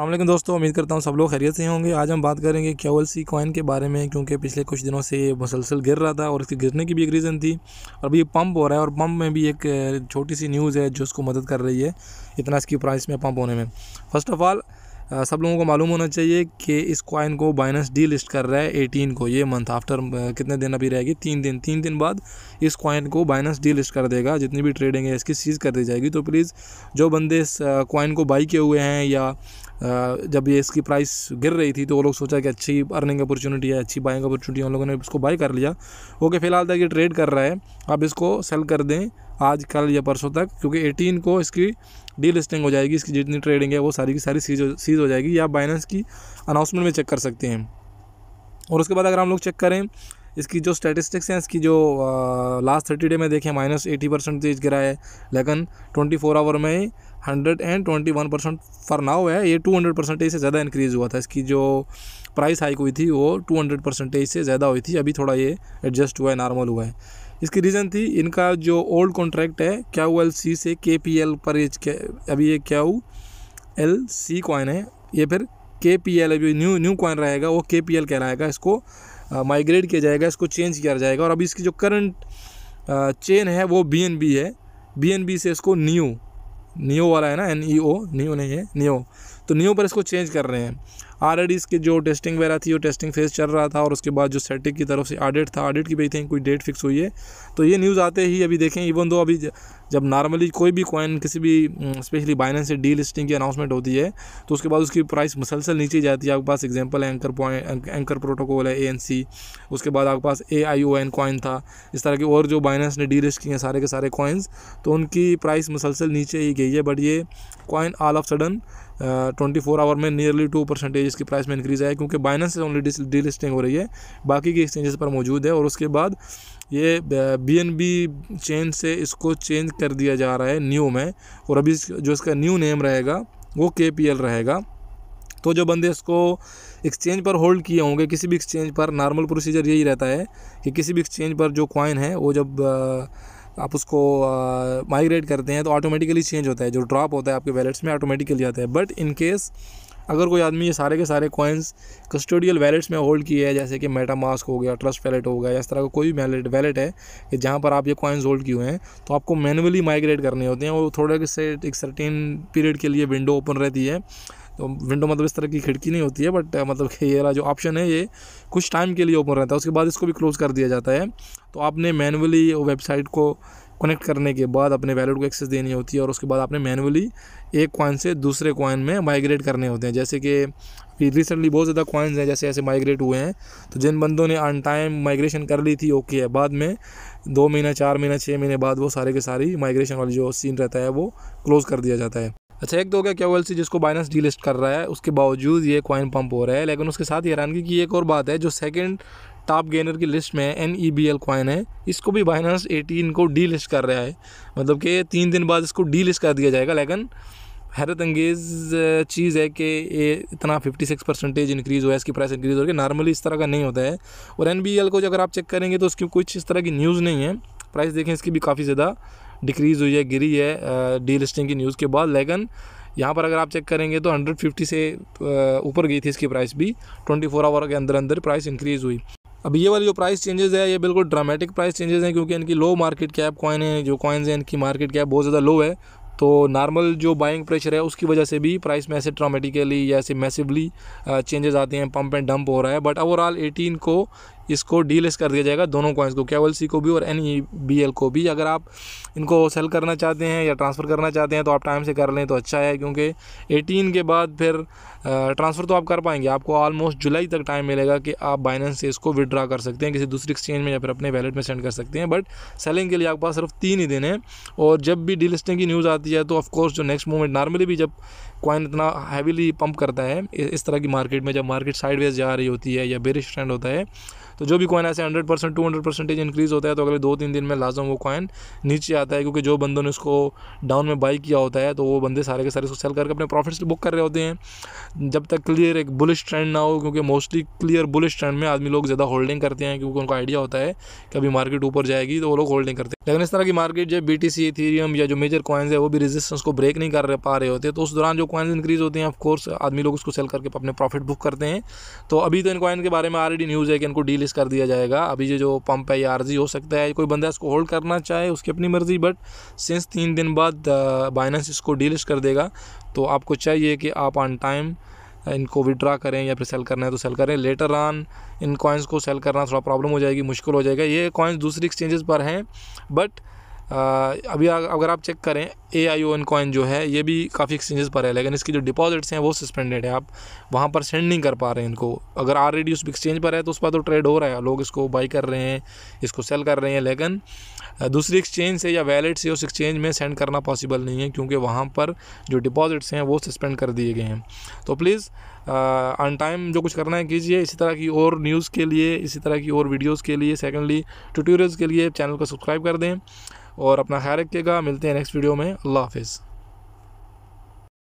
अल्लाम दोस्तों उम्मीद करता हूँ सब लोग खैरियत से होंगे आज हम बात करेंगे क्यूएल सी कॉइन के बारे में क्योंकि पिछले कुछ दिनों से ये मुसलसल गिर रहा था और इसके गिरने की भी एक रीज़न थी और अभी ये पम्प हो रहा है और पम्प में भी एक छोटी सी न्यूज़ है जो उसको मदद कर रही है इतना इसकी प्राइस में पम्प होने में फ़र्स्ट ऑफ़ ऑल सब लोगों को मालूम होना चाहिए कि इस कॉइन को बाइनस डी लिस्ट कर रहा है एटीन को ये मंथ आफ्टर कितने दिन अभी रहेगी तीन दिन तीन दिन बाद इस कॉइन को बाइनस डी लिस्ट कर देगा जितनी भी ट्रेडिंग है इसकी सीज़ कर दी जाएगी तो प्लीज़ जो बंदे इस कॉइन को बाई किए हुए हैं या जब ये इसकी प्राइस गिर रही थी तो वो लोग सोचा कि अच्छी अर्निंग अपॉर्चुनिटी है अच्छी बाइंग अपॉर्चुनिटी है उन लोगों ने इसको बाई कर लिया ओके फिलहाल तक ये ट्रेड कर रहा है आप इसको सेल कर दें आज कल या परसों तक क्योंकि एटीन को इसकी डी लिस्टिंग हो जाएगी इसकी जितनी ट्रेडिंग है वो सारी की सारी सीज सीज हो जाएगी या आप बाइनेंस की अनाउंसमेंट में चेक कर सकते हैं और उसके बाद अगर हम लोग चेक करें इसकी जो स्टैटिस्टिक्स हैं इसकी जो लास्ट थर्टी डे में देखें माइनस एटी परसेंटेज गिरा है लेकिन ट्वेंटी फोर आवर में hundred and twenty one percent for now है ये टू हंड्रेड परसेंटेज से ज़्यादा इंक्रीज़ हुआ था इसकी जो प्राइस हाइक हुई थी वो टू हंड्रेड परसेंटेज से ज़्यादा हुई थी अभी थोड़ा ये एडजस्ट हुआ है नॉर्मल हुआ है इसकी रीज़न थी इनका जो ओल्ड कॉन्ट्रैक्ट है क्या एल सी से के पी एल पर एच के अभी ये क्या एल सी कॉइन है ये फिर के पी एल अभी न्यू न्यू कॉइन रहेगा वो के पी एल कहलाएगा इसको माइग्रेट किया जाएगा इसको चेंज किया जाएगा और अभी इसकी जो करंट चेन है वो बी एन बी है बी एन बी से इसको न्यू नियो वाला है ना एन ई ओ नियो नहीं है नियो तो नियो पर इसको चेंज कर रहे हैं ऑलरेडी इसके जो टेस्टिंग वगैरह थी वो टेस्टिंग फेज़ चल रहा था और उसके बाद जो सेटिक की तरफ से ऑडिट था ऑडिट की भी थी कोई डेट फिक्स हुई है तो ये न्यूज़ आते ही अभी देखें इवन दो अभी जब नॉर्मली कोई भी कॉइन किसी भी स्पेशली बाइनेंस से डी लिस्टिंग की अनाउंसमेंट होती है तो उसके बाद उसकी प्राइस मुसलसल नीचे जाती है आपके पास एग्जाम्पल है एंकर पॉइंट एंकर प्रोटोकॉल है ए उसके बाद आपके पास ए आई ओ एन कॉइन था इस तरह की और जो बाइनेंस ने डी लिस्ट किए हैं सारे के सारे कॉइन्स तो उनकी प्राइस मुसलसल नीचे ही गई है बट ये coin all of sudden twenty four hour में नियरली टू परसेंटेज इसकी प्राइस में इंक्रीज आया क्योंकि बाइनेंस से ओनली डी लिस्टिंग हो रही है बाकी के एक्सचेंजेस पर मौजूद है और उसके बाद ये बी एन बी चेंज से इसको चेंज कर दिया जा रहा है न्यू में और अभी जो इसका न्यू नेम रहेगा वो के पी एल रहेगा तो जो बंदे इसको एक्सचेंज पर होल्ड किए होंगे किसी भी एक्सचेंज पर नॉर्मल प्रोसीजर यही रहता है कि किसी भी एक्सचेंज पर जो कॉइन है वो जब आ, आप उसको माइग्रेट करते हैं तो ऑटोमेटिकली चेंज होता है जो ड्रॉप होता है आपके वैलेट्स में ऑटोमेटिकली आता है बट इन केस अगर कोई आदमी ये सारे के सारे कॉइन्स कस्टोडियल वैलेट्स में होल्ड किए हैं जैसे कि मेटा मास्क हो गया ट्रस्ट वैलेट हो गया या इस तरह का कोई भी वैलेट वैलेट है कि जहाँ पर आप ये कॉइन्स होल्ड किए हुए हैं तो आपको मैनुअली माइग्रेट करने होते हैं वो थोड़े से एक सर्टेन पीरियड के लिए विंडो ओपन रहती है तो विंडो मतलब इस तरह की खिड़की नहीं होती है बट मतलब ये जो ऑप्शन है ये कुछ टाइम के लिए ओपन रहता है उसके बाद इसको भी क्लोज़ कर दिया जाता है तो आपने मैनुअली वेबसाइट को कनेक्ट करने के बाद अपने वैलेट को एक्सेस देनी होती है और उसके बाद आपने मैनुअली एक कॉइन से दूसरे कॉइन में माइग्रेट करने होते हैं जैसे कि रिसेंटली बहुत ज़्यादा कॉइन्स हैं जैसे ऐसे माइग्रेट हुए हैं तो जिन बंदों ने ऑन टाइम माइग्रेशन कर ली थी ओके है बाद में दो महीना चार महीना छः महीने बाद वो सारे के सारी माइग्रेशन वाली जो सीन रहता है वो क्लोज़ कर दिया जाता है अच्छा एक दो तो क्या गया क्या सी जिसको बाइनेंस लिस्ट कर रहा है उसके बावजूद ये कॉइन पंप हो रहा है लेकिन उसके साथ हैरानगी की एक और बात है जो सेकंड टॉप गेनर की लिस्ट में N E B L coin है इसको भी बाइनेंस एटीन को डी लिस्ट कर रहा है मतलब कि तीन दिन बाद इसको डी लिस्ट कर दिया जाएगा लेकिन हैरत अंगेज़ चीज़ है कि ये इतना 56 परसेंटेज इंक्रीज़ हुआ है इसकी प्राइस इंक्रीज़ हो रही है नॉर्मली इस तरह का नहीं होता है और एन बी एल को जो अगर आप चेक करेंगे तो उसकी कुछ इस तरह की न्यूज़ नहीं है प्राइस देखें इसकी भी काफ़ी ज़्यादा डिक्रीज़ हुई है गिरी है डी लिस्टिंग की न्यूज़ के बाद लेकिन यहाँ पर अगर आप चेक करेंगे तो 150 से ऊपर गई थी इसकी प्राइस भी 24 आवर के अंदर अंदर प्राइस इंक्रीज़ हुई अब ये वाली जो प्राइस चेंजेस है ये बिल्कुल ड्रामेटिक प्राइस चेंजेस हैं क्योंकि इनकी लो मार्केट कैप कॉइन है जो कॉइन्स हैं इनकी मार्केट कैप बहुत ज़्यादा लो है तो नॉर्मल जो बाइंग प्रेशर है उसकी वजह से भी प्राइस में ऐसे ड्रामेटिकली या ऐसे मैसिवली चेंजेस आते हैं पंप एंड डंप हो रहा है बट ओवरऑल 18 को इसको डीलेस कर दिया जाएगा दोनों कॉइन्स को केवल सी को भी और एन ई बी एल को भी अगर आप इनको सेल करना चाहते हैं या ट्रांसफ़र करना चाहते हैं तो आप टाइम से कर लें तो अच्छा है क्योंकि एटीन के बाद फिर ट्रांसफ़र तो आप कर पाएंगे आपको ऑलमोस्ट जुलाई तक टाइम मिलेगा कि आप बाइनेंस से इसको विदड्रा कर सकते हैं किसी दूसरे एक्सचेंज में या फिर अपने वैलेट में सेंड कर सकते हैं बट सेलिंग के लिए आपके पास सिर्फ तीन ही दिन हैं और जब भी डीलिस्टिंग की न्यूज़ आती है तो ऑफकोर्स जो नेक्स्ट मूवमेंट नॉर्मली भी जब कॉइन इतना हैवीली पंप करता है इस तरह की मार्केट में जब मार्केट साइडवेज जा रही होती है या बेरिश ट्रेंड होता है तो जो भी कॉइन ऐसे hundred percent two hundred percentage increase होता है तो अगले दो तीन दिन में लाजम वो कॉइन नीचे आता है क्योंकि जो बंदों ने उसको डाउन में बाई किया होता है तो वो बंदे सारे के सारे उसको सेल करके अपने प्रॉफिट्स बुक कर रहे होते हैं जब तक क्लियर एक बुलिश ट्रेंड ना हो क्योंकि मोस्टली क्लियर बुलिश ट्रेंड में आदमी लोग ज़्यादा होल्डिंग करते हैं क्योंकि उनका आइडिया होता है कि अभी मार्केट ऊपर जाएगी तो वो लोग होल्डिंग करते हैं लेकिन इस तरह की मार्केट जब बी टी सी या जो मेजर कॉइन्स है वो भी रेजिस्टेंस को ब्रेक नहीं कर पा रहे होते तो उस दौरान जो कॉइन्स इंक्रीज़ होते हैं ऑफकोर्स आदमी लोग उसको सेल करके अपने प्रॉफिट बुक करते हैं तो अभी तो इन कॉइन के बारे में ऑलरेडी न्यूज़ है कि इनको डील कर दिया जाएगा अभी ये जो पंप है ये आरजी हो सकता है कोई बंदा इसको होल्ड करना चाहे उसकी अपनी मर्ज़ी बट सिंस तीन दिन बाद बाइनेंस uh, इसको डीलिस्ट कर देगा तो आपको चाहिए कि आप ऑन टाइम uh, इनको विड्रा करें या फिर सेल करना है तो सेल करें लेटर ऑन इन कॉइन्स को सेल करना थोड़ा प्रॉब्लम हो जाएगी मुश्किल हो जाएगा ये कॉइन्स दूसरी एक्सचेंजेस पर हैं बट uh, अभी अगर आप चेक करें ए आई ओ एन कॉइन जो है ये भी काफ़ी एक्सचेंजेस पर है लेकिन इसकी जो डिपॉजिट्स हैं वो सस्पेंडेड है आप वहाँ पर सेंड नहीं कर पा रहे हैं इनको अगर ऑलरेडी उस एक्सचेंज पर है तो उस पर तो ट्रेड हो रहा है लोग इसको बाई कर रहे हैं इसको सेल कर रहे हैं लेकिन दूसरी एक्सचेंज से या वैलेट से उस एक्सचेंज में सेंड करना पॉसिबल नहीं है क्योंकि वहाँ पर जो डिपॉजिट्स हैं वो सस्पेंड कर दिए गए हैं तो प्लीज़ अन टाइम जो कुछ करना है कीजिए इसी तरह की और न्यूज़ के लिए इसी तरह की और वीडियोज़ के लिए सेकेंडली ट्यूटोरियल्स के लिए चैनल को सब्सक्राइब कर दें और अपना ख्याल रखिएगा मिलते हैं नेक्स्ट वीडियो में love is.